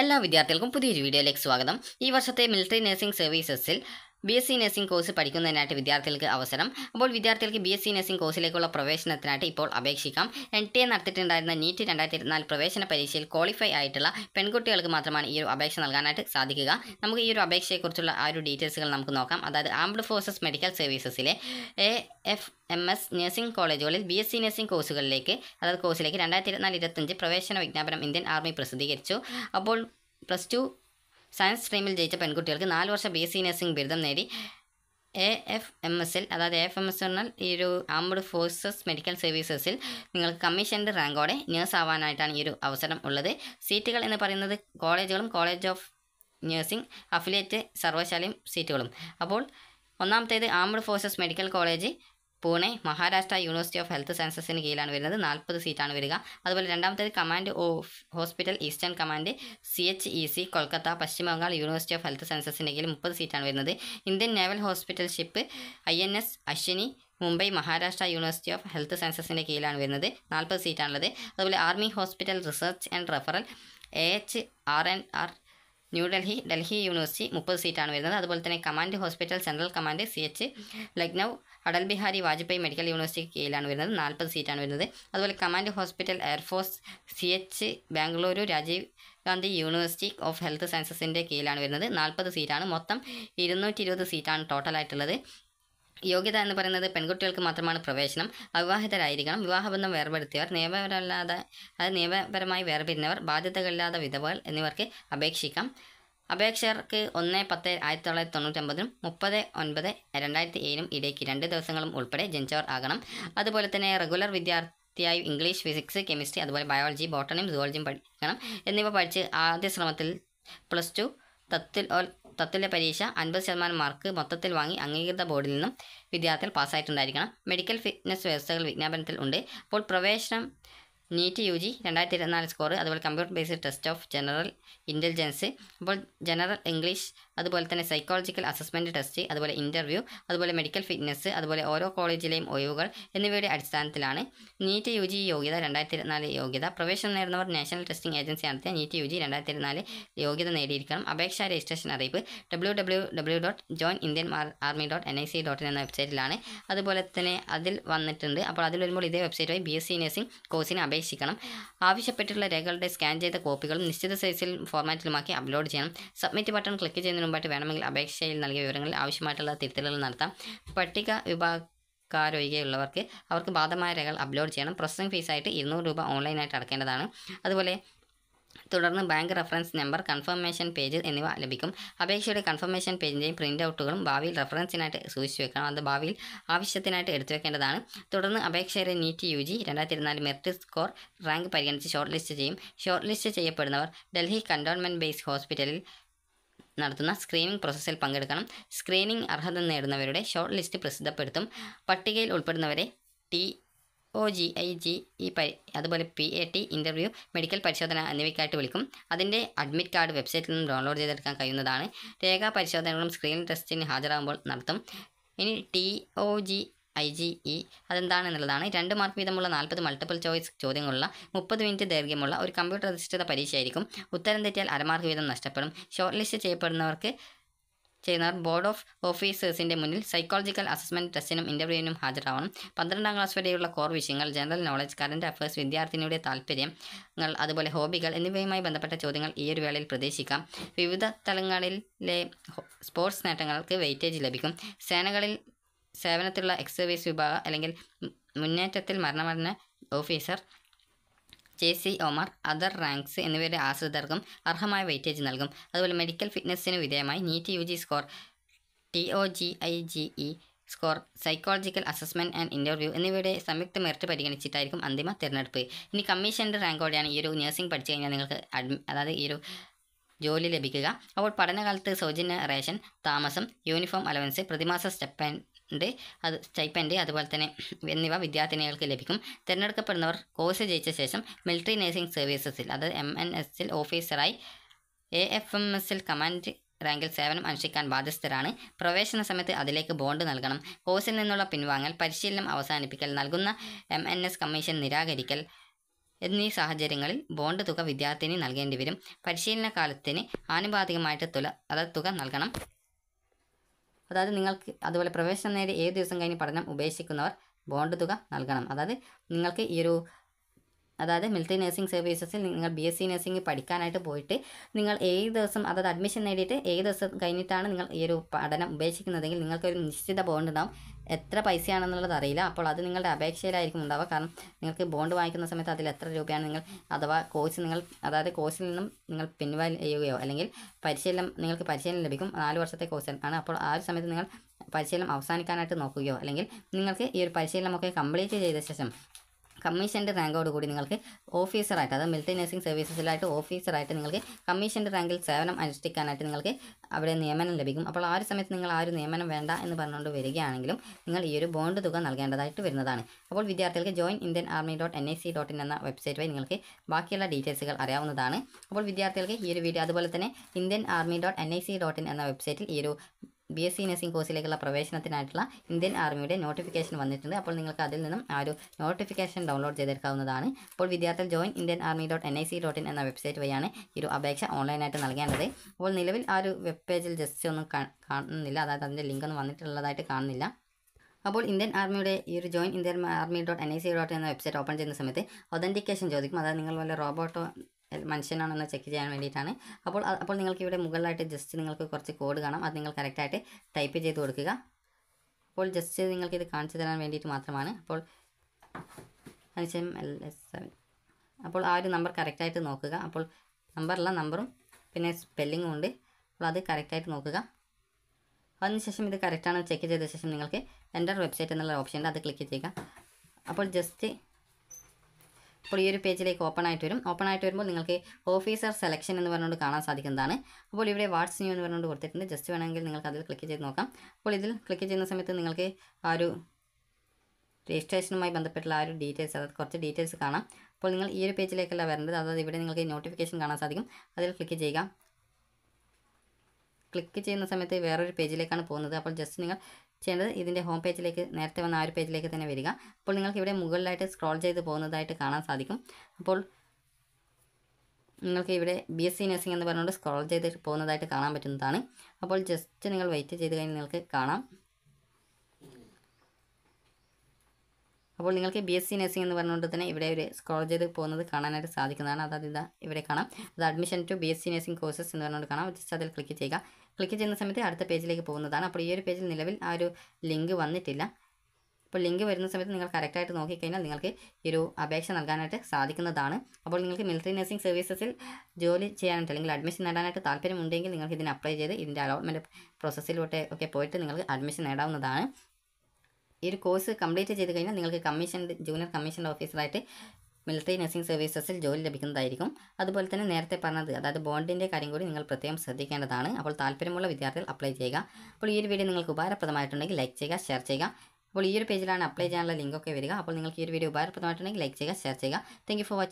എല്ലാ വിദ്യാർത്ഥികൾക്കും പുതിയൊരു വീഡിയോയിലേക്ക് സ്വാഗതം ഈ വർഷത്തെ മിലിറ്ററി നഴ്സിംഗ് സർവീസസിൽ B S C nursing course പഠിക്കുന്നതിനായിട്ട് വിദ്യാർത്ഥികൾക്ക് അവസരം അപ്പോൾ വിദ്യാർത്ഥികൾക്ക് ബി എസ് സി നഴ്സിംഗ് കോഴ്സിലേക്കുള്ള പ്രവേശനത്തിനായിട്ട് ഇപ്പോൾ അപേക്ഷിക്കാം എൻ ടി എ നടത്തിയിട്ടുണ്ടായിരുന്ന നീറ്റ് രണ്ടായിരത്തി ഇരുപത്തിനാല് പ്രവേശന പരീക്ഷയിൽ ക്വാളിഫൈ ആയിട്ടുള്ള പെൺകുട്ടികൾക്ക് മാത്രമാണ് ഈ ഒരു അപേക്ഷ നൽകാനായിട്ട് സാധിക്കുക നമുക്ക് ഈ ഒരു അപേക്ഷയെക്കുറിച്ചുള്ള ആ ഒരു ഡീറ്റെയിൽസുകൾ നമുക്ക് നോക്കാം അതായത് ആംബ്ഡ് ഫോഴ്സസ് മെഡിക്കൽ സർവീസസിലെ A F M S nursing കോളേജുകളിൽ ബി എസ് സി നഴ്സിംഗ് കോഴ്സുകളിലേക്ക് അതായത് കോഴ്സിലേക്ക് രണ്ടായിരത്തി ഇരുപത്തിനാല് ഇരുപത്തഞ്ച് പ്രവേശന വിജ്ഞാപനം ഇന്ത്യൻ ആർമി പ്രസിദ്ധീകരിച്ചു അപ്പോൾ പ്ലസ് ടു സയൻസ് സ്ട്രീമിൽ ജയിച്ച പെൺകുട്ടികൾക്ക് നാല് വർഷ ബി സി നഴ്സിംഗ് ബിരുദം നേടി A F M S L അതായത് എ എഫ് എം എസ് എന്നാൽ ഈ ഒരു ആംബ്ഡ് ഫോഴ്സസ് മെഡിക്കൽ സർവീസസിൽ നിങ്ങൾക്ക് കമ്മീഷൻ്റെ റാങ്കോടെ നേഴ്സ് ആവാനായിട്ടാണ് ഈ ഒരു അവസരം ഉള്ളത് സീറ്റുകൾ എന്ന് പറയുന്നത് കോളേജുകളും കോളേജ് ഓഫ് നേഴ്സിംഗ് അഫിലിയേറ്റ് സർവശാലയും സീറ്റുകളും അപ്പോൾ ഒന്നാമത്തേത് ആംബ്ഡ് forces medical college Pune Maharashtra university of health സയൻസസിന് കീഴിലാണ് വരുന്നത് നാൽപ്പത് സീറ്റാണ് വരിക അതുപോലെ രണ്ടാമത്തേത് command of hospital eastern command C H E C Kolkata Paschim Bengal university of health സയൻസസിന് കീഴിൽ മുപ്പത് സീറ്റാണ് വരുന്നത് Indian naval hospital ship I N S Ashwini Mumbai Maharashtra university of health സയൻസസിൻ്റെ കീഴിലാണ് വരുന്നത് നാൽപ്പത് സീറ്റാണുള്ളത് അതുപോലെ army hospital research and referral A H R N R New Delhi Delhi university മുപ്പത് സീറ്റാണ് വരുന്നത് അതുപോലെ തന്നെ command hospital central command C H Lucknow Atal Bihari Vajpayee medical university കീഴിലാണ് വരുന്നത് നാൽപ്പത് സീറ്റാണ് വരുന്നത് അതുപോലെ command hospital air force C H Bengaluru Rajiv Gandhi university of health സയൻസസിൻ്റെ കീഴിലാണ് വരുന്നത് നാൽപ്പത് സീറ്റാണ് മൊത്തം ഇരുന്നൂറ്റി ഇരുപത് സീറ്റാണ് ടോട്ടലായിട്ടുള്ളത് യോഗ്യത എന്ന് പറയുന്നത് പെൺകുട്ടികൾക്ക് മാത്രമാണ് പ്രവേശനം അവിവാഹിതരായിരിക്കണം വിവാഹബന്ധം വേർപെടുത്തിയവർ നിയമപരമല്ലാതെ അത് നിയമപരമായി വേർപിരിഞ്ഞവർ ബാധ്യതകളില്ലാതെ വിധവകൾ എന്നിവർക്ക് അപേക്ഷിക്കാം അപേക്ഷകർക്ക് ഒന്ന് പത്ത് ആയിരത്തി തൊള്ളായിരത്തി തൊണ്ണൂറ്റൊമ്പതിനും മുപ്പത് ഒൻപത് രണ്ടായിരത്തി ഏഴിനും ഇടയ്ക്ക് രണ്ട് ദിവസങ്ങളും ഉൾപ്പെടെ ജനിച്ചവർ ആകണം അതുപോലെ തന്നെ റെഗുലർ വിദ്യാർത്ഥിയായി ഇംഗ്ലീഷ് ഫിസിക്സ് കെമിസ്ട്രി അതുപോലെ ബയോളജി ബോട്ടണിയും സുവോളജിയും പഠിക്കണം എന്നിവ പഠിച്ച് ആദ്യ ശ്രമത്തിൽ പ്ലസ് ടു തത്വ തത്തുല്യ പരീക്ഷ അൻപത് ശതമാനം മാർക്ക് മൊത്തത്തിൽ വാങ്ങി അംഗീകൃത ബോർഡിൽ നിന്നും വിദ്യാർത്ഥികൾ പാസ്സായിട്ടുണ്ടായിരിക്കണം മെഡിക്കൽ ഫിറ്റ്നസ് വ്യവസ്ഥകൾ വിജ്ഞാപനത്തിൽ ഉണ്ട് അപ്പോൾ പ്രവേശനം നീറ്റ് യു ജി രണ്ടായിരത്തി ഇരുപത്തിനാല് സ്കോർ അതുപോലെ computer based test of general intelligence അപ്പോൾ ജനറൽ ഇംഗ്ലീഷ് അതുപോലെ തന്നെ സൈക്കോളജിക്കൽ അസസ്മെൻറ്റ് ടെസ്റ്റ് അതുപോലെ ഇൻ്റർവ്യൂ അതുപോലെ മെഡിക്കൽ ഫിറ്റ്നസ് അതുപോലെ ഓരോ കോളേജിലെയും ഒഴിവുകൾ എന്നിവയുടെ അടിസ്ഥാനത്തിലാണ് നീറ്റ് യു ജി യോഗ്യത രണ്ടായിരത്തി ഇരുപത്തിനാല് യോഗ്യത പ്രവേശനം നേടുന്നവർ നാഷണൽ ടെസ്റ്റിംഗ് ഏജൻസി നടത്തിയ നീറ്റ് യു ജി രണ്ടായിരത്തി ഇരുപത്തിനാല് യോഗ്യത നേടിയിരിക്കണം അപേക്ഷാ രജിസ്ട്രേഷൻ അറിയിപ്പ് W W W dot join Indian army dot N I C dot in എന്ന വെബ്സൈറ്റിലാണ് അതുപോലെ തന്നെ അതിൽ വന്നിട്ടുണ്ട് അപ്പോൾ അതിൽ വരുമ്പോൾ ഇതേ വെബ്സൈറ്റ് വഴി ബി എസ് സി നഴ്സിംഗ് കോഴ്സിന് അപേക്ഷ പ്രവേശിക്കണം ആവശ്യപ്പെട്ടിട്ടുള്ള രേഖകളുടെ സ്കാൻ ചെയ്ത കോപ്പികളും നിശ്ചിത സൈസിൽ ഫോർമാറ്റിലുമാക്കി അപ്ലോഡ് ചെയ്യണം സബ്മിറ്റ് ബട്ടൺ ക്ലിക്ക് ചെയ്യുന്നതിന് മുമ്പായിട്ട് വേണമെങ്കിൽ അപേക്ഷയിൽ നൽകിയ വിവരങ്ങൾ ആവശ്യമായിട്ടുള്ള തിരുത്തലുകൾ നടത്താം പട്ടിക വിഭാഗ കാരൊഴികെയുള്ളവർക്ക് അവർക്ക് ബാധമായ രേഖകൾ അപ്ലോഡ് ചെയ്യണം പ്രോസസ്സിംഗ് ഫീസായിട്ട് ഇരുന്നൂറ് രൂപ ഓൺലൈനായിട്ട് അടക്കേണ്ടതാണ് അതുപോലെ തുടർന്ന് bank reference number confirmation page എന്നിവ ലഭിക്കും അപേക്ഷയുടെ കൺഫർമേഷൻ പേജിൻ്റെയും പ്രിൻ്റ് ഔട്ടുകളും ഭാവിയിൽ റഫറൻസിനായിട്ട് സൂക്ഷിച്ചു വെക്കണം അത് ഭാവിയിൽ ആവശ്യത്തിനായിട്ട് എടുത്തു വെക്കേണ്ടതാണ് തുടർന്ന് അപേക്ഷയുടെ നീറ്റ് യു ജി രണ്ടായിരത്തി മെറിറ്റ് സ്കോർ റാങ്ക് പരിഗണിച്ച് ഷോർട്ട് ലിസ്റ്റ് ചെയ്യും ഷോർട്ട് ലിസ്റ്റ് ചെയ്യപ്പെടുന്നവർ ഡൽഹി കണ്ടോൺമെൻറ്റ് ബേസ് ഹോസ്പിറ്റലിൽ നടത്തുന്ന സ്ക്രീനിംഗ് പ്രോസസ്സിൽ പങ്കെടുക്കണം സ്ക്രീനിംഗ് അർഹത നേടുന്നവരുടെ ഷോർട്ട് ലിസ്റ്റ് പ്രസിദ്ധപ്പെടുത്തും പട്ടികയിൽ ഉൾപ്പെടുന്നവരെ T O G I G E പരി അതുപോലെ P A T interview medical പരിശോധന എന്നിവയ്ക്കായിട്ട് വിളിക്കും അതിൻ്റെ അഡ്മിറ്റ് കാർഡ് വെബ്സൈറ്റിൽ നിന്ന് ഡൗൺലോഡ് ചെയ്തെടുക്കാൻ കഴിയുന്നതാണ് രേഖാ പരിശോധനകളും സ്ക്രീനിംഗ് ടെസ്റ്റിന് ഹാജരാകുമ്പോൾ നടത്തും ഇനി T O G I G E അതെന്താണെന്നുള്ളതാണ് രണ്ട് മാർക്ക് വീതമുള്ള നാൽപ്പത് മൾട്ടിപ്പിൾ ചോയ്സ് ചോദ്യങ്ങളുള്ള മുപ്പത് മിനിറ്റ് ദൈർഘ്യമുള്ള ഒരു കമ്പ്യൂട്ടർ അധിഷ്ഠിത പരീക്ഷയായിരിക്കും ഉത്തരം തെറ്റിയാൽ അരമാർക്ക് വീതം നഷ്ടപ്പെടും ഷോർട്ട് ലിസ്റ്റ് ചെയ്യപ്പെടുന്നവർക്ക് ചെയ്യുന്നവർ ബോർഡ് ഓഫ് ഓഫീസേഴ്സിൻ്റെ മുന്നിൽ സൈക്കോളജിക്കൽ അസസ്മെൻറ്റ് ടെസ്റ്റിനും ഇൻ്റർവ്യൂവിനും ഹാജരാവണം പന്ത്രണ്ടാം ക്ലാസ് വരെയുള്ള കോർ വിഷയങ്ങൾ ജനറൽ നോളജ് കറണ്ട് അഫയേഴ്സ് വിദ്യാർത്ഥിനിയുടെ താല്പര്യങ്ങൾ അതുപോലെ ഹോബികൾ എന്നിവയുമായി ബന്ധപ്പെട്ട ചോദ്യങ്ങൾ ഈ ഒരു വേളയിൽ പ്രതീക്ഷിക്കാം വിവിധ തലങ്ങളിലെ സ്പോർട്സ് നേട്ടങ്ങൾക്ക് വെയിറ്റേജ് ലഭിക്കും സേനകളിൽ സേവനത്തിലുള്ള എക്സർവീസ് വിഭാഗം അല്ലെങ്കിൽ മുന്നേറ്റത്തിൽ മരണമരണ ഓഫീസർ ജെ സി ഒമാർ അതർ റാങ്ക്സ് എന്നിവരുടെ ആശ്രിതർക്കും അർഹമായ വെയിറ്റേജ് നൽകും അതുപോലെ മെഡിക്കൽ ഫിറ്റ്നസിന് വിധേയമായി NEET U G score T O G I G E score psychological assessment and interview എന്നിവയുടെ സംയുക്ത മെറിറ്റ് പരിഗണിച്ചിട്ടായിരിക്കും അന്തിമ തിരഞ്ഞെടുപ്പ് ഇനി കമ്മീഷൻ്റെ റാങ്കോടെയാണ് ഈ ഒരു നഴ്സിംഗ് പഠിച്ചു കഴിഞ്ഞാൽ നിങ്ങൾക്ക് അഡ്മി അതായത് ഈ ഒരു ജോലി ലഭിക്കുക അപ്പോൾ പഠനകാലത്ത് സൗജന്യ റേഷൻ താമസം യൂണിഫോം അലവൻസ് പ്രതിമാസ സ്റ്റെപ്പ് ഉണ്ട് അത് സ്റ്റൈപ്പൻഡ് അതുപോലെ തന്നെ എന്നിവ വിദ്യാർത്ഥിനികൾക്ക് ലഭിക്കും തിരഞ്ഞെടുക്കപ്പെടുന്നവർ കോഴ്സ് ജയിച്ച ശേഷം മിലിറ്ററി നേഴ്സിംഗ് സർവീസസിൽ അത് എം എൻ എസിൽ ഓഫീസറായി എ എഫ് എം എസിൽ കമാൻഡ് റാങ്കിൽ സേവനം അനുഷ്ഠിക്കാൻ ബാധ്യസ്ഥരാണ് പ്രവേശന സമയത്ത് അതിലേക്ക് ബോണ്ട് നൽകണം കോഴ്സിൽ നിന്നുള്ള പിൻവാങ്ങൽ പരിശീലനം അവസാനിപ്പിക്കൽ നൽകുന്ന എം എൻ എസ് കമ്മീഷൻ നിരാകരിക്കൽ എന്നീ സാഹചര്യങ്ങളിൽ ബോണ്ട് തുക വിദ്യാർത്ഥിനി നൽകേണ്ടി വരും പരിശീലന കാലത്തിന് ആനുപാതികമായിട്ട് തുക അത് തുക നൽകണം അതായത് നിങ്ങൾക്ക് അതുപോലെ പ്രവേശനം നേടി ഏത് ദിവസം കഴിഞ്ഞ് പഠനം ഉപേക്ഷിക്കുന്നവർ ബോണ്ട് തുക നൽകണം അതായത് നിങ്ങൾക്ക് ഈ ഒരു അതായത് മിലിറ്ററി നഴ്സിംഗ് സർവീസസിൽ നിങ്ങൾ ബി എസ് സി നഴ്സിംഗ് പഠിക്കാനായിട്ട് പോയിട്ട് നിങ്ങൾ ഏത് ദിവസം അതായത് അഡ്മിഷൻ നേടിയിട്ട് ഏത് ദിവസം കഴിഞ്ഞിട്ടാണ് നിങ്ങൾ ഈ ഒരു പഠനം ഉപേക്ഷിക്കുന്നതെങ്കിൽ നിങ്ങൾക്കൊരു നിശ്ചിത ബോണ്ട് ഉണ്ടാവും എത്ര പൈസയാണെന്നുള്ളത് അറിയില്ല അപ്പോൾ അത് നിങ്ങളുടെ അപേക്ഷയിലായിരിക്കും ഉണ്ടാവുക കാരണം നിങ്ങൾക്ക് ബോണ്ട് വാങ്ങിക്കുന്ന സമയത്ത് അതിൽ എത്ര രൂപയാണ് നിങ്ങൾ അഥവാ കോഴ്സ് നിങ്ങൾ അതായത് കോഴ്സിൽ നിന്നും നിങ്ങൾ പിൻവലിയുകയോ അല്ലെങ്കിൽ പരിശീലനം നിങ്ങൾക്ക് പരിശീലനം ലഭിക്കും നാല് വർഷത്തെ കോഴ്സ് ആണ് അപ്പോൾ ആ ഒരു സമയത്ത് നിങ്ങൾ പരിശീലനം അവസാനിക്കാനായിട്ട് നോക്കുകയോ അല്ലെങ്കിൽ നിങ്ങൾക്ക് ഈ ഒരു പരിശീലനമൊക്കെ കംപ്ലീറ്റ് ചെയ്ത ശേഷം കമ്മീഷൻ്റെ റാങ്കോട് കൂടി നിങ്ങൾക്ക് ഓഫീസറായിട്ട് അതായത് മിലിറ്ററി നഴ്സിംഗ് സർവീസസിലായിട്ട് ഓഫീസറായിട്ട് നിങ്ങൾക്ക് കമ്മീഷൻ്റെ റാങ്കിൽ സേവനം അനുഷ്ഠിക്കാനായിട്ട് നിങ്ങൾക്ക് അവിടെ നിയമനം ലഭിക്കും അപ്പോൾ ആ ഒരു സമയത്ത് നിങ്ങൾ ആ ഒരു നിയമനം വേണ്ട എന്ന് പറഞ്ഞുകൊണ്ട് വരികയാണെങ്കിലും നിങ്ങൾ ഈ ഒരു ബോണ്ട് തുക നൽകേണ്ടതായിട്ട് വരുന്നതാണ് അപ്പോൾ വിദ്യാർത്ഥികൾക്ക് join Indian army dot N I C dot in എന്ന വെബ്സൈറ്റ് വഴി നിങ്ങൾക്ക് ബാക്കിയുള്ള ഡീറ്റെയിൽസുകൾ അറിയാവുന്നതാണ് അപ്പോൾ വിദ്യാർത്ഥികൾക്ക് ഈ ഒരു വീഡിയോ അതുപോലെ തന്നെ Indian army dot N I C dot in എന്ന വെബ്സൈറ്റിൽ ഈ ഒരു ബി എസ് സി നഴ്സിംഗ് കോഴ്സിലേക്കുള്ള പ്രവേശനത്തിനായിട്ടുള്ള ഇന്ത്യൻ ആർമിയുടെ നോട്ടിഫിക്കേഷൻ വന്നിട്ടുണ്ട് അപ്പോൾ നിങ്ങൾക്ക് അതിൽ നിന്നും ആ ഒരു നോട്ടിഫിക്കേഷൻ ഡൗൺലോഡ് ചെയ്തെടുക്കാവുന്നതാണ് അപ്പോൾ വിദ്യാർത്ഥികൾ join Indian army dot N I C dot in എന്ന വെബ്സൈറ്റ് വഴിയാണ് ഈ ഒരു അപേക്ഷ ഓൺലൈനായിട്ട് നൽകേണ്ടത് അപ്പോൾ നിലവിൽ ആ ഒരു വെബ് പേജിൽ ജസ്റ്റ് ഒന്നും കാണുന്നില്ല അതായത് അതിൻ്റെ ലിങ്ക് ഒന്നും വന്നിട്ടുള്ളതായിട്ട് കാണുന്നില്ല അപ്പോൾ ഇന്ത്യൻ ആർമിയുടെ ഈ ഒരു join Indian army dot N I C dot എന്ന വെബ്സൈറ്റ് ഓപ്പൺ ചെയ്യുന്ന സമയത്ത് ഒതൻറ്റിക്കേഷൻ ചോദിക്കും അതായത് നിങ്ങൾ വല്ല റോബോട്ടോ മനുഷ്യനാണെന്ന് ചെക്ക് ചെയ്യാൻ വേണ്ടിയിട്ടാണ് അപ്പോൾ അപ്പോൾ നിങ്ങൾക്ക് ഇവിടെ മുകളിലായിട്ട് ജസ്റ്റ് നിങ്ങൾക്ക് കുറച്ച് കോഡ് കാണാം അത് നിങ്ങൾ കറക്റ്റായിട്ട് ടൈപ്പ് ചെയ്ത് കൊടുക്കുക അപ്പോൾ ജസ്റ്റ് നിങ്ങൾക്ക് ഇത് കാണിച്ചു തരാൻ വേണ്ടിയിട്ട് മാത്രമാണ് അപ്പോൾ അതിനുശേഷം എൽ എസ് സെവൻ അപ്പോൾ ആ ഒരു നമ്പർ കറക്റ്റായിട്ട് നോക്കുക അപ്പോൾ നമ്പറല്ല നമ്പറും പിന്നെ സ്പെല്ലിങ്ങും ഉണ്ട് അപ്പോൾ അത് കറക്റ്റായിട്ട് നോക്കുക അതിനുശേഷം ഇത് കറക്റ്റാണ് ചെക്ക് ചെയ്ത ശേഷം നിങ്ങൾക്ക് എൻ്റെ വെബ്സൈറ്റ് എന്നുള്ള ഓപ്ഷൻ ഉണ്ട് അത് ക്ലിക്ക് ചെയ്യുക അപ്പോൾ ജസ്റ്റ് അപ്പോൾ ഈ ഒരു പേജിലേക്ക് ഓപ്പൺ ആയിട്ട് വരും ഓപ്പൺ ആയിട്ട് വരുമ്പോൾ നിങ്ങൾക്ക് ഓഫീസർ സെലക്ഷൻ എന്ന് പറഞ്ഞുകൊണ്ട് കാണാൻ സാധിക്കുന്നതാണ് അപ്പോൾ ഇവിടെ വാട്സ് ന്യൂ എന്ന് പറഞ്ഞുകൊണ്ട് കൊടുത്തിട്ടുണ്ട് ജസ്റ്റ് വേണമെങ്കിൽ നിങ്ങൾക്ക് അതിൽ ക്ലിക്ക് ചെയ്ത് നോക്കാം അപ്പോൾ ഇതിൽ ക്ലിക്ക് ചെയ്യുന്ന സമയത്ത് നിങ്ങൾക്ക് ആ ഒരു രജിസ്ട്രേഷനുമായി ബന്ധപ്പെട്ടുള്ള ആ ഒരു ഡീറ്റെയിൽസ് അതായത് കുറച്ച് ഡീറ്റെയിൽസ് കാണാം അപ്പോൾ നിങ്ങൾ ഈ ഒരു പേജിലേക്കല്ല വരേണ്ടത് അതായത് ഇവിടെ നിങ്ങൾക്ക് നോട്ടിഫിക്കേഷൻ കാണാൻ സാധിക്കും അതിൽ ക്ലിക്ക് ചെയ്യുക ക്ലിക്ക് ചെയ്യുന്ന സമയത്ത് വേറൊരു പേജിലേക്കാണ് പോകുന്നത് അപ്പോൾ ജസ്റ്റ് നിങ്ങൾ ചെയ്യേണ്ടത് ഇതിൻ്റെ ഹോം പേജിലേക്ക് നേരത്തെ വന്ന ആ ഒരു പേജിലേക്ക് തന്നെ വരിക അപ്പോൾ നിങ്ങൾക്ക് ഇവിടെ മുകളിലായിട്ട് സ്ക്രോൾ ചെയ്ത് പോകുന്നതായിട്ട് കാണാൻ സാധിക്കും അപ്പോൾ നിങ്ങൾക്ക് ഇവിടെ ബി എസ് സി നഴ്സിംഗ് എന്ന് പറഞ്ഞുകൊണ്ട് സ്ക്രോൾ ചെയ്ത് പോകുന്നതായിട്ട് കാണാൻ പറ്റുന്നതാണ് അപ്പോൾ ജസ്റ്റ് നിങ്ങൾ വെയിറ്റ് ചെയ്ത് കഴിഞ്ഞാൽ നിങ്ങൾക്ക് കാണാം അപ്പോൾ നിങ്ങൾക്ക് ബി എസ് സി നഴ്സിംഗ് എന്ന് പറഞ്ഞുകൊണ്ട് തന്നെ ഇവിടെ ഒരു സ്ക്രോൾ ചെയ്ത് പോകുന്നത് കാണാനായിട്ട് സാധിക്കുന്നതാണ് അതായത് ഇതാ ഇവിടെ കാണാം അത് admission to B S C nursing courses എന്ന് പറഞ്ഞുകൊണ്ട് കാണാം ജസ്റ്റ് അതിൽ ക്ലിക്ക് ചെയ്യുക ക്ലിക്ക് ചെയ്യുന്ന സമയത്ത് അടുത്ത പേജിലേക്ക് പോകുന്നതാണ് അപ്പോൾ ഈ ഒരു പേജിൽ നിലവിൽ ആ ഒരു ലിങ്ക് വന്നിട്ടില്ല അപ്പോൾ ലിങ്ക് വരുന്ന സമയത്ത് നിങ്ങൾ കറക്റ്റായിട്ട് നോക്കിക്കഴിഞ്ഞാൽ നിങ്ങൾക്ക് ഈ ഒരു അപേക്ഷ നൽകാനായിട്ട് സാധിക്കുന്നതാണ് അപ്പോൾ നിങ്ങൾക്ക് മിലിറ്ററി നഴ്സിംഗ് സർവീസസിൽ ജോലി ചെയ്യാനായിട്ട് അല്ലെങ്കിൽ അഡ്മിഷൻ നേടാനായിട്ട് താല്പര്യമുണ്ടെങ്കിൽ നിങ്ങൾക്ക് ഇതിന് അപ്ലൈ ചെയ്ത് ഇതിൻ്റെ അലോട്ട്മെൻറ്റ് പ്രോസസ്സിലോട്ട് ഒക്കെ പോയിട്ട് നിങ്ങൾക്ക് അഡ്മിഷൻ നേടാവുന്നതാണ് ഈ ഒരു കോഴ്സ് കംപ്ലീറ്റ് ചെയ്ത് കഴിഞ്ഞാൽ നിങ്ങൾക്ക് കമ്മീഷൻഡ് ജൂനിയർ കമ്മീഷൻഡ് ഓഫീസറായിട്ട് മിലിറ്ററി നഴ്സിംഗ് സർവീസസിൽ ജോലി ലഭിക്കുന്നതായിരിക്കും അതുപോലെ തന്നെ നേരത്തെ പറഞ്ഞത് അതായത് ബോണ്ടിൻ്റെ കാര്യം കൂടി നിങ്ങൾ പ്രത്യേകം ശ്രദ്ധിക്കേണ്ടതാണ് അപ്പോൾ താല്പര്യമുള്ള വിദ്യാർത്ഥികൾ അപ്ലൈ ചെയ്യുക അപ്പോൾ ഈ ഒരു വീഡിയോ നിങ്ങൾക്ക് ഉപകാരപ്രദമായിട്ടുണ്ടെങ്കിൽ ലൈക്ക് ചെയ്യുക ഷെയർ ചെയ്യുക അപ്പോൾ ഈ ഒരു പേജിലാണ് അപ്ലൈ ചെയ്യാനുള്ള ലിങ്കൊക്കെ വരിക അപ്പോൾ നിങ്ങൾക്ക് ഈ ഒരു വീഡിയോ ഉപകാരപ്രദമായിട്ടുണ്ടെങ്കിൽ ലൈക്ക് ചെയ്യുക ഷെയർ ചെയ്യുക താങ്ക് ഫോർ വാച്ചിങ്